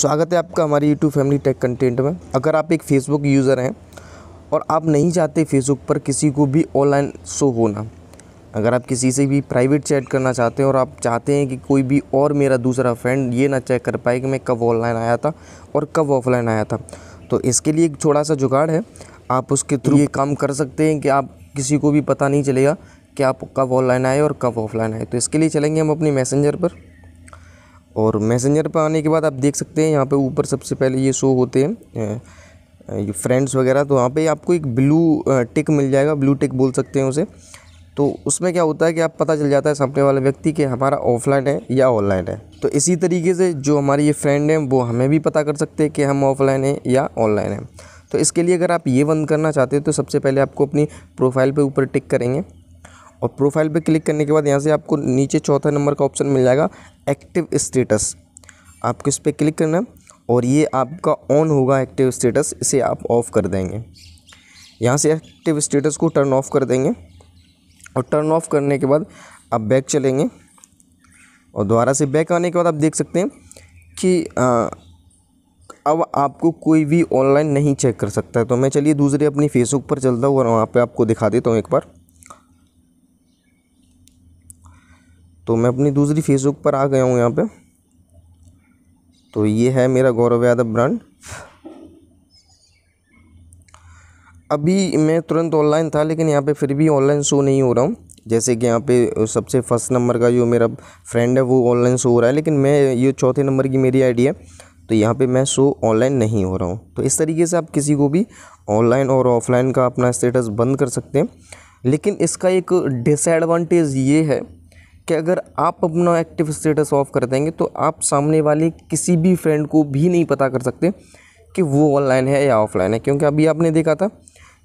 स्वागत है आपका हमारी यूट्यूब फैमिली टेक कंटेंट में अगर आप एक फेसबुक यूज़र हैं और आप नहीं चाहते फेसबुक पर किसी को भी ऑनलाइन शो होना अगर आप किसी से भी प्राइवेट चैट करना चाहते हैं और आप चाहते हैं कि कोई भी और मेरा दूसरा फ्रेंड ये ना चेक कर पाए कि मैं कब ऑनलाइन आया था और कब ऑफलाइन आया था तो इसके लिए एक छोटा सा जुगाड़ है आप उसके थ्रू ये काम कर सकते हैं कि आप किसी को भी पता नहीं चलेगा कि आप कब ऑनलाइन आए और कब ऑफलाइन आए तो इसके लिए चलेंगे हम अपनी मैसेंजर पर और मैसेंजर पर आने के बाद आप देख सकते हैं यहाँ पे ऊपर सबसे पहले ये शो होते हैं ये फ्रेंड्स वगैरह तो वहाँ पे आपको एक ब्लू टिक मिल जाएगा ब्लू टिक बोल सकते हैं उसे तो उसमें क्या होता है कि आप पता चल जाता है सामने वाले व्यक्ति कि हमारा ऑफलाइन है या ऑनलाइन है तो इसी तरीके से जो हमारी ये फ्रेंड हैं वो हमें भी पता कर सकते हैं कि हम ऑफलाइन हैं या ऑनलाइन हैं तो इसके लिए अगर आप ये बंद करना चाहते हैं तो सबसे पहले आपको अपनी प्रोफाइल पे ऊपर टिक करेंगे और प्रोफाइल पे क्लिक करने के बाद यहाँ से आपको नीचे चौथा नंबर का ऑप्शन मिल जाएगा एक्टिव स्टेटस आपको इस पर क्लिक करना है और ये आपका ऑन होगा एक्टिव स्टेटस इसे आप ऑफ़ कर देंगे यहाँ से एक्टिव स्टेटस को टर्न ऑफ कर देंगे और टर्न ऑफ करने के बाद आप बैक चलेंगे और दोबारा से बैक आने के बाद आप देख सकते हैं कि आ, अब आपको कोई भी ऑनलाइन नहीं चेक कर सकता है तो मैं चलिए दूसरे अपनी फेसबुक पर चलता हूँ और वहाँ पे आपको दिखा देता हूँ एक बार तो मैं अपनी दूसरी फेसबुक पर आ गया हूँ यहाँ पे तो ये है मेरा गौरव यादव ब्रांड अभी मैं तुरंत ऑनलाइन था लेकिन यहाँ पे फिर भी ऑनलाइन शो नहीं हो रहा हूँ जैसे कि यहाँ पे सबसे फर्स्ट नंबर का जो मेरा फ्रेंड है वो ऑनलाइन शो हो रहा है लेकिन मैं ये चौथे नंबर की मेरी आईडी है तो यहाँ पे मैं शो ऑनलाइन नहीं हो रहा हूँ तो इस तरीके से आप किसी को भी ऑनलाइन और ऑफलाइन का अपना स्टेटस बंद कर सकते हैं लेकिन इसका एक डिसएडवांटेज ये है कि अगर आप अपना एक्टिव स्टेटस ऑफ कर देंगे तो आप सामने वाले किसी भी फ्रेंड को भी नहीं पता कर सकते कि वो ऑनलाइन है या ऑफलाइन है क्योंकि अभी आपने देखा था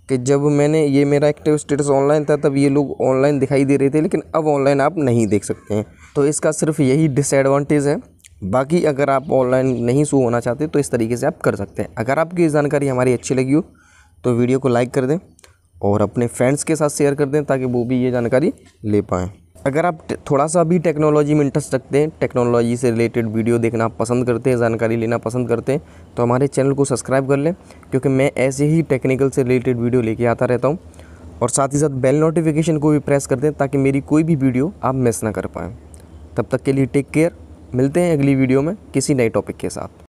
कि जब मैंने ये मेरा एक्टिव स्टेटस ऑनलाइन था तब ये लोग ऑनलाइन दिखाई दे रहे थे लेकिन अब ऑनलाइन आप नहीं देख सकते हैं तो इसका सिर्फ यही डिसएडवांटेज है बाकी अगर आप ऑनलाइन नहीं शो होना चाहते तो इस तरीके से आप कर सकते हैं अगर आपकी ये जानकारी हमारी अच्छी लगी हो तो वीडियो को लाइक कर दें और अपने फ्रेंड्स के साथ शेयर कर दें ताकि वो भी ये जानकारी ले पाएँ अगर आप थोड़ा सा भी टेक्नोलॉजी में इंटरेस्ट रखते हैं टेक्नोलॉजी से रिलेटेड वीडियो देखना आप पसंद करते हैं जानकारी लेना पसंद करते हैं तो हमारे चैनल को सब्सक्राइब कर लें क्योंकि मैं ऐसे ही टेक्निकल से रिलेटेड वीडियो लेके आता रहता हूँ और साथ ही साथ बेल नोटिफिकेशन को भी प्रेस कर दें ताकि मेरी कोई भी वीडियो आप मिस ना कर पाएँ तब तक के लिए टेक केयर मिलते हैं अगली वीडियो में किसी नए टॉपिक के साथ